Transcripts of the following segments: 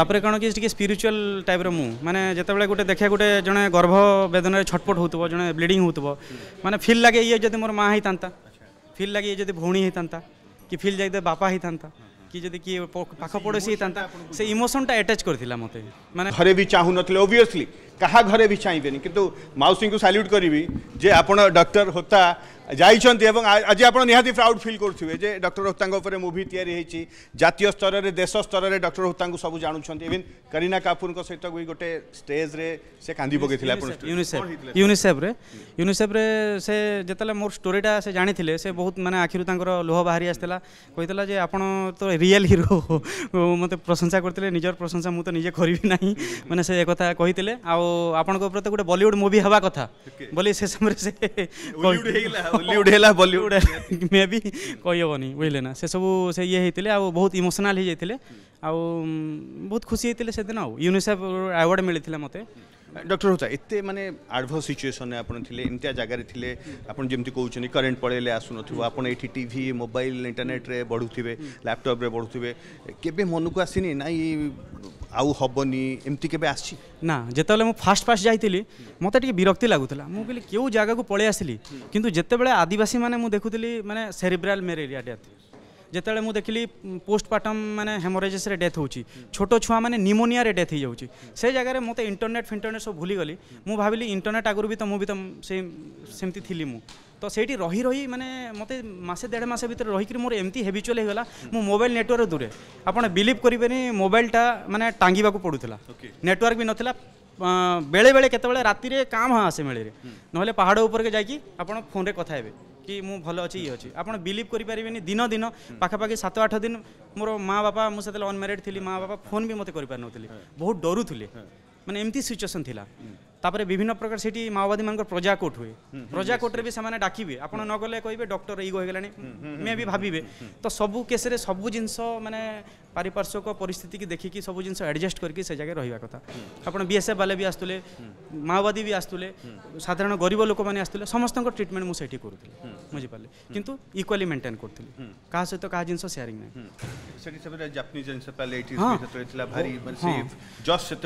ତାପରେ କ'ଣ କି ଟିକେ ସ୍ପିରିଚୁଆଲ ଟାଇପ୍ର ମୁଁ ମାନେ ଯେତେବେଳେ ଗୋଟେ ଦେଖେ ଗୋଟେ ଜଣେ ଗର୍ଭ ବେଦନାରେ ଛଟପଟ ହେଉଥିବ ଜଣେ ବ୍ଲିଡ଼ିଂ ହେଉଥିବ ମାନେ ଫିଲ୍ ଲାଗେ ଇଏ ଯଦି ମୋର ମା ହେଇଥାନ୍ତା ଫିଲ୍ ଲାଗେ ଇଏ ଯଦି ଭଉଣୀ ହେଇଥାନ୍ତା କି ଫିଲ୍ ଯାଇତେ ବାପା ହେଇଥାନ୍ତା କି ଯଦି କିଏ ପାଖ ପଡ଼ୋଶୀ ହେଇଥାନ୍ତା ସେ ଇମୋସନଟା ଆଟାଚ୍ କରିଥିଲା ମୋତେ ମାନେ ଘରେ ବି ଚାହୁଁନଥିଲେ ଓଭିୟସଲି କାହା ଘରେ ବି ଚାହିଁବେନି କିନ୍ତୁ ମାଉସୀଙ୍କୁ ସାଲ୍ୟୁଟ୍ କରିବି ଯେ ଆପଣ ଡକ୍ଟର ହୋତା যাই এবং আজ আপনার নিহতি প্রাউড ফিল করুবে যে ডক্টর হোতাঙ্ক উপরে মুভি তৈরি হয়েছি জাতীয় স্তরের দেশ স্তরের ডক্টর হোতাঙ্ক সবু জাণুছেন ইভিন করিনা কাপুর সহ গোটে স্টেজে সে কান্দি পকাই ইউনিসেফ ইউনিসেফ্রে ইউনিসেফ্রে সে যেতলে মোর স্টোরিটা সে জাঁথিলে সে বহুত মানে আখির তাঁর লোহ বাহারি আসছিল কইতলা যে আপনার তো রিয়েল হিরো মতো প্রশংসা করলে নিজের প্রশংসা মুতো নিজে করবি না মানে সে একথা কইলে আপনার উপরে তো গোটে বলিউড মুভি হওয়া কথা বলে সে সময় সে बॉलीवुड है बॉलीवुड मे भी कहीहबनी बुझे ना से सब से ये होते आ बहुत इमोशनाल होते आउ बहुत खुशी होते से दिन यूनिसेफ आवार्ड मिले मत डक्टर होता एत मानते आड़भ सिचुएसन आप जगार थे आपमती कहते करेन्ट पड़े आसुन आपड़ ये टी मोबाइल इंटरनेट्रे बढ़ु थे लैपटप्रे बढ़ु थे मन को आसनी ना ये ଆଉ ହେବନି ଏମିତି କେବେ ଆସିଛି ନା ଯେତେବେଳେ ମୁଁ ଫାଷ୍ଟ ଫାଷ୍ଟ ଯାଇଥିଲି ମୋତେ ଟିକେ ବିରକ୍ତି ଲାଗୁଥିଲା ମୁଁ କହିଲି କେଉଁ ଜାଗାକୁ ପଳେଇ ଆସିଲି କିନ୍ତୁ ଯେତେବେଳେ ଆଦିବାସୀମାନେ ମୁଁ ଦେଖୁଥିଲି ମାନେ ସେରିବ୍ରାଲ୍ ମେଲେରିଆ ଡେଥ୍ ଯେତେବେଳେ ମୁଁ ଦେଖିଲି ପୋଷ୍ଟପାର୍ଟମ୍ ମାନେ ହେମୋରେଜେସ୍ରେ ଡେଥ୍ ହେଉଛି ଛୋଟ ଛୁଆମାନେ ନିମୋନିଆରେ ଡେଥ୍ ହେଇଯାଉଛି ସେ ଜାଗାରେ ମୋତେ ଇଣ୍ଟରନେଟ୍ ଫିଣ୍ଟରନେଟ୍ ସବୁ ଭୁଲିଗଲି ମୁଁ ଭାବିଲି ଇଣ୍ଟରନେଟ୍ ଆଗରୁ ବି ତ ମୁଁ ବି ତ ସେଇ ସେମିତି ଥିଲି ମୁଁ তো সেইটি রহি রহি মানে মতো মাসে দেড় মাস ভিতরে রহিকি মোর এমতি হেবিচুয়াল হয়ে গলা মু মোবাইল নেটওয়ার্ক দূরে আপনার বিলিভ করবেনি মোবাইলটা মানে টাঙ্গিবা পড়ুলা নেটওয়ার্ক বি নথিলা বেড়ে বেড়ে কেতবে রাতে কাম হাঁ আসে মেলে নহলে পাহাড় উপরকে যাই আপনার ফোনে কথা হবে কি মু ভাল অছি ইয়ে অছি আপনার বিলিভ করিপারে দিন দিন পাখাপাখি সাত আট দিন মোর মা বাপা মু সেতলে অনম্যারিড লি মা বাপা ফোন বি মতো করিপারি বহু ডরুলে মানে এমতি সিচুয়েসন লা ତାପରେ ବିଭିନ୍ନ ପ୍ରକାର ସେଠି ମାଓବାଦୀମାନଙ୍କର ପ୍ରଜା କୋର୍ଟ ହୁଏ ପ୍ରଜା କୋର୍ଟରେ ବି ସେମାନେ ଡାକିବେ ଆପଣ ନ ଗଲେ କହିବେ ଡକ୍ଟର ଏଇ ହୋଇଗଲାଣି ମେ ବି ଭାବିବେ ତ ସବୁ କେସ୍ରେ ସବୁ ଜିନିଷ ମାନେ पारिपार्श्विक परिस्थिति की देखिक सब जिन एडजस्ट करके से जगह रही कथा हम्म। आप बीएसएफ वाले भी आसते हम्म। माओवादी भी आसते हम्म। साधारण गरीब लोक मैंने आसते समस्त ट्रिटमेंट मुझे करूँ बुझिपारे कि इक्वाली मेन्टेन करी क्या सहित क्या जिन सेयारिंग ना हाँ से मैंने जस्ट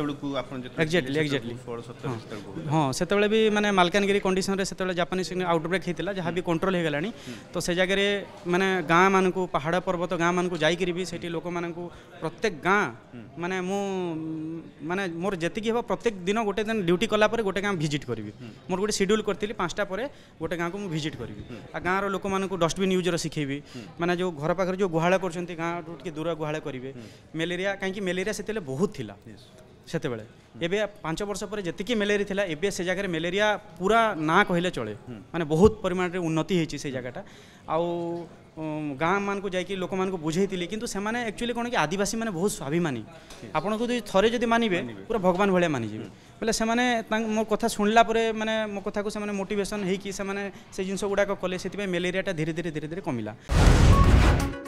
कंडीशन से सेतेबेले जापानीज आउटब्रेक होता जहाँ भी कंट्रोल हे गलानी तो से जगह मैंने माने मानक पहाड़ पर्वत गां मानक जाई भी सेठी लोक मैं ଆପଣଙ୍କୁ ପ୍ରତ୍ୟେକ ଗାଁ ମାନେ ମୁଁ ମାନେ ମୋର ଯେତିକି ହେବ ପ୍ରତ୍ୟେକ ଦିନ ଗୋଟେ ଦିନ ଡ୍ୟୁଟି କଲା ପରେ ଗୋଟେ ଗାଁ ଭିଜିଟ୍ କରିବି ମୋର ଗୋଟେ ସିଡ୍ୟୁଲ୍ କରିଥିଲି ପାଞ୍ଚଟା ପରେ ଗୋଟେ ଗାଁକୁ ମୁଁ ଭିଜିଟ୍ କରିବି ଆଉ ଗାଁର ଲୋକମାନଙ୍କୁ ଡଷ୍ଟବିନ୍ ୟୁଜ୍ର ଶିଖେଇବି ମାନେ ଯେଉଁ ଘର ପାଖରେ ଯେଉଁ ଗୁହାଳ କରୁଛନ୍ତି ଗାଁଠୁ ଟିକେ ଦୂର ଗୁହାଳ କରିବେ ମ୍ୟାଲେରିଆ କାହିଁକି ମ୍ୟାଲେରିଆ ସେତେବେଳେ ବହୁତ ଥିଲା ସେତେବେଳେ ଏବେ ପାଞ୍ଚ ବର୍ଷ ପରେ ଯେତିକି ମ୍ୟାଲେରିଆ ଥିଲା ଏବେ ସେ ଜାଗାରେ ମ୍ୟାଲେରିଆ ପୁରା ନା କହିଲେ ଚଳେ ମାନେ ବହୁତ ପରିମାଣରେ ଉନ୍ନତି ହେଇଛି ସେ ଜାଗାଟା ଆଉ ଗାଁ ମାନଙ୍କୁ ଯାଇକି ଲୋକମାନଙ୍କୁ ବୁଝେଇଥିଲି କିନ୍ତୁ ସେମାନେ ଆକ୍ଚୁଆଲି କ'ଣ କି ଆଦିବାସୀମାନେ ବହୁତ ସ୍ୱାଭିମାନୀ ଆପଣଙ୍କୁ ଯଦି ଥରେ ଯଦି ମାନିବେ ପୁରା ଭଗବାନ ଭଳିଆ ମାନିଯିବେ ବୋଲେ ସେମାନେ ତାଙ୍କ ମୋ କଥା ଶୁଣିଲା ପରେ ମାନେ ମୋ କଥାକୁ ସେମାନେ ମୋଟିଭେସନ୍ ହେଇକି ସେମାନେ ସେ ଜିନିଷ ଗୁଡ଼ାକ କଲେ ସେଥିପାଇଁ ମ୍ୟାଲେରିଆଟା ଧୀରେ ଧୀରେ ଧୀରେ ଧୀରେ କମିଲା